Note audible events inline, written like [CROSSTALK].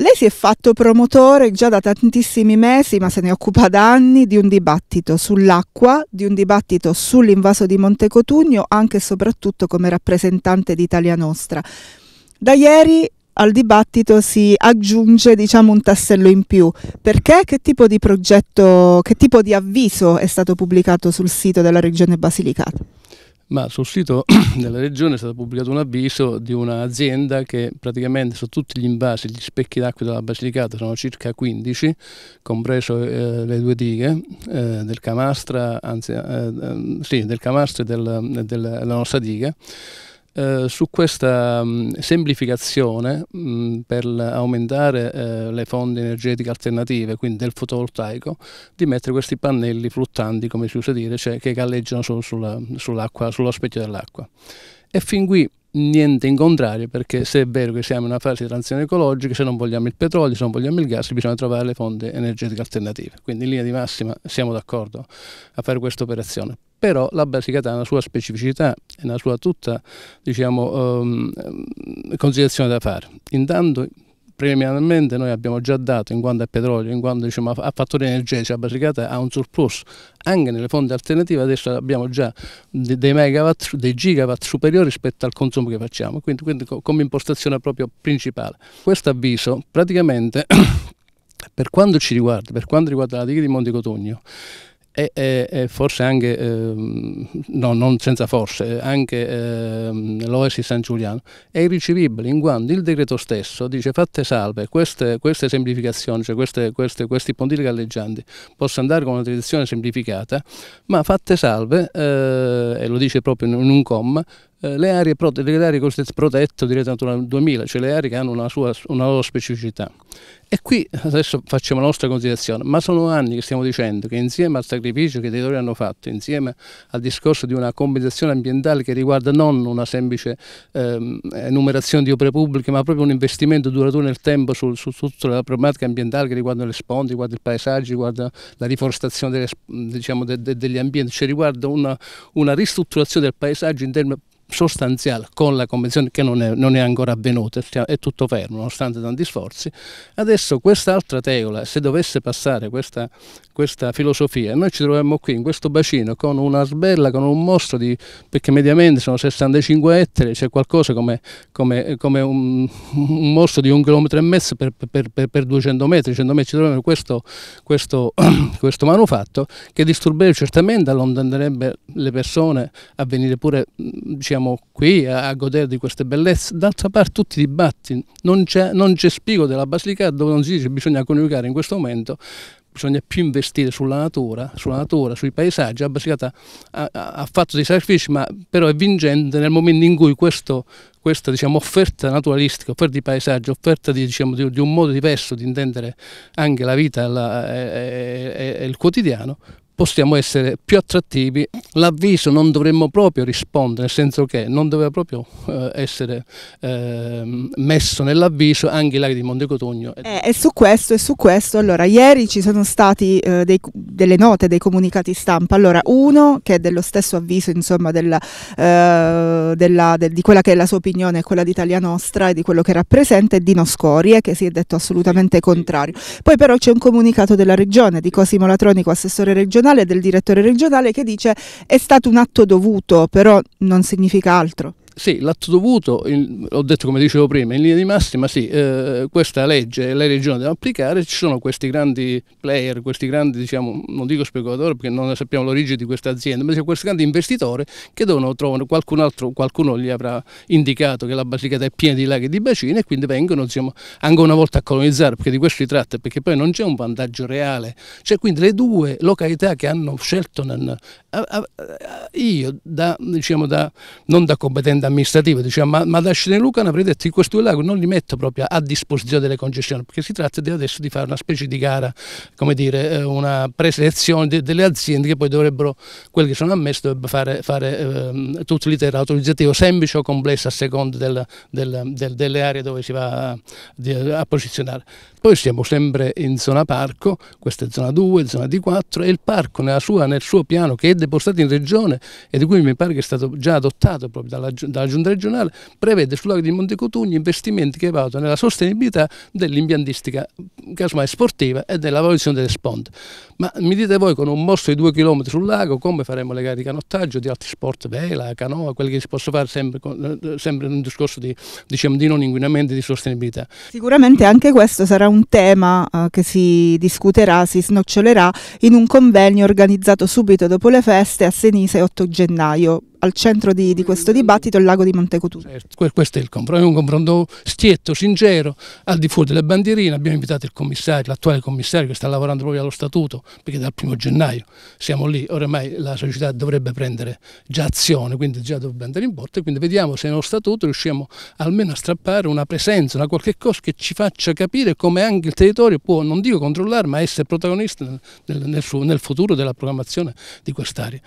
Lei si è fatto promotore già da tantissimi mesi, ma se ne occupa da anni, di un dibattito sull'acqua, di un dibattito sull'invaso di Montecotugno, anche e soprattutto come rappresentante d'Italia Nostra. Da ieri al dibattito si aggiunge diciamo, un tassello in più. Perché? Che tipo di progetto, che tipo di avviso è stato pubblicato sul sito della Regione Basilicata? ma sul sito [CLEARS THROAT] della regione è stato pubblicato un avviso di un'azienda che praticamente su tutti gli invasi, gli specchi d'acqua della Basilicata sono circa 15, compreso eh, le due dighe eh, del Camastra, anzi, eh, eh sì, del Camastra e del, della nostra diga, eh, su questa mh, mm, semplificazione mh, mm, per aumentare eh, le fonti energetiche alternative, quindi del fotovoltaico, di mettere questi pannelli fluttanti, come si usa dire, cioè che galleggiano solo sulla, sull'acqua, sull'aspetto dell'acqua. E fin qui niente in contrario perché se è vero che siamo in una fase di transizione ecologica, se non vogliamo il petrolio, se non vogliamo il gas, bisogna trovare le fonti energetiche alternative. Quindi in linea di massima siamo d'accordo a fare questa operazione. Però la Basilicata ha una sua specificità e una sua tutta diciamo, um, considerazione da fare. Intanto preliminarmente noi abbiamo già dato in quanto a petrolio, in quanto diciamo, a fattori energetici, cioè, la Basilicata ha un surplus anche nelle fonti alternative, adesso abbiamo già dei megawatt, dei gigawatt superiori rispetto al consumo che facciamo, quindi, quindi come impostazione proprio principale. Questo avviso praticamente [COUGHS] per quanto ci riguarda, per quanto riguarda la diga di Monte Montecotogno, e, e, e forse anche, eh, no non senza forse, eh, anche eh, l'Oasi San Giuliano, è irricevibile in quanto il decreto stesso dice fatte salve queste, queste semplificazioni, cioè queste, queste, questi pontili galleggianti, possono andare con una direzione semplificata, ma fatte salve, eh, e lo dice proprio in un comma, eh, le aree, le aree cosiddette protette di Rete Natura 2000, cioè le aree che hanno una, sua, una loro specificità. E qui adesso facciamo la nostra considerazione, ma sono anni che stiamo dicendo che insieme al sacrificio che i territori hanno fatto, insieme al discorso di una compensazione ambientale che riguarda non una semplice ehm, enumerazione di opere pubbliche, ma proprio un investimento duraturo nel tempo su, su tutta la problematica ambientale che riguarda le sponde, riguarda il paesaggio, riguarda la riforestazione delle, diciamo, de, de, degli ambienti, cioè riguarda una, una ristrutturazione del paesaggio in termini sostanziale con la Convenzione che non è, non è, ancora avvenuta, è tutto fermo nonostante tanti sforzi. Adesso quest'altra tegola, se dovesse passare questa, questa filosofia, noi ci troviamo qui in questo bacino con una sbella, con un mostro di, perché mediamente sono 65 ettari, c'è qualcosa come, come, come un, un, mostro di un chilometro e mezzo per, per, per, per 200 metri, 100 metri, ci troviamo questo, questo, [CLEARS THROAT] questo manufatto che disturberebbe certamente, allontanerebbe le persone a venire pure diciamo, siamo qui a, a godere di queste bellezze, d'altra parte tutti i dibatti, non c'è spigo della Basilicata dove non si dice che bisogna coniugare in questo momento bisogna più investire sulla natura, sulla natura sui paesaggi. La Basilicata ha, ha, fatto dei sacrifici, ma però è vincente nel momento in cui questo, questa diciamo, offerta naturalistica, offerta di paesaggio, offerta di, diciamo, di, di un modo diverso di intendere anche la vita e, eh, eh, eh, il quotidiano, possiamo essere più attrattivi. L'avviso non dovremmo proprio rispondere, nel senso che non doveva proprio eh, essere eh, messo nell'avviso anche i laghi di Montecotogno. Eh, e su questo, e su questo, allora ieri ci sono stati eh, dei, delle note, dei comunicati stampa, allora uno che è dello stesso avviso insomma eh, della, della, de, di quella che è la sua opinione, quella d'Italia Nostra e di quello che rappresenta è Dino Scorie che si è detto assolutamente contrario. Poi però c'è un comunicato della regione di Cosimo Latronico, assessore regionale regionale, del direttore regionale che dice è stato un atto dovuto, però non significa altro. Sì, l'atto dovuto, il, ho detto come dicevo prima, in linea di massima sì, eh, questa legge le regioni devono applicare, ci sono questi grandi player, questi grandi, diciamo, non dico speculatori perché non sappiamo l'origine di questa azienda, ma questi grandi investitori che devono trovare qualcun altro, qualcuno gli avrà indicato che la Basilicata è piena di laghi e di bacini e quindi vengono diciamo, anche una volta a colonizzare, perché di questo si tratta, perché poi non c'è un vantaggio reale, cioè quindi le due località che hanno scelto nel, io, da, diciamo, da, non da competente amministrativo, diciamo, ma, ma, da Scinelucano avrei detto che questi due lago non li metto proprio a disposizione delle concessioni, perché si tratta di adesso di fare una specie di gara, come dire, eh, una preselezione delle aziende che poi dovrebbero, quelle che sono ammesse, dovrebbero fare, fare ehm, tutto l'iter autorizzativo semplice o complesso a seconda del, del, del, delle aree dove si va a, a posizionare. Poi siamo sempre in zona parco, questa è zona 2, zona D4 e il parco nella sua, nel suo piano che è depositato in regione e di cui mi pare che è stato già adottato proprio dalla, dalla giunta regionale, prevede sul lago di Montecotugno investimenti che valutano nella sostenibilità dell'impiantistica casomai sportiva e della valutazione delle sponde. Ma mi dite voi con un mostro di due chilometri sul lago come faremo le gare di canottaggio, di altri sport, vela, canoa, quelli che si possono fare sempre, eh, eh, sempre in un discorso di, diciamo, di non inquinamento e di sostenibilità. Sicuramente anche questo sarà un tema eh, che si discuterà, si snocciolerà in un convegno organizzato subito dopo le feste a Senise 8 gennaio al centro di, di, questo dibattito il lago di Montecotuso. Certo, eh, questo è il confronto, è un confronto schietto, sincero, al di fuori delle bandierine. Abbiamo invitato il commissario, l'attuale commissario che sta lavorando proprio allo statuto, perché dal primo gennaio siamo lì, oramai la società dovrebbe prendere già azione, quindi già dovrebbe andare in porta, quindi vediamo se nello statuto riusciamo almeno a strappare una presenza, una qualche cosa che ci faccia capire come anche il territorio può, non dico controllare, ma essere protagonista nel, nel, nel futuro della programmazione di quest'area.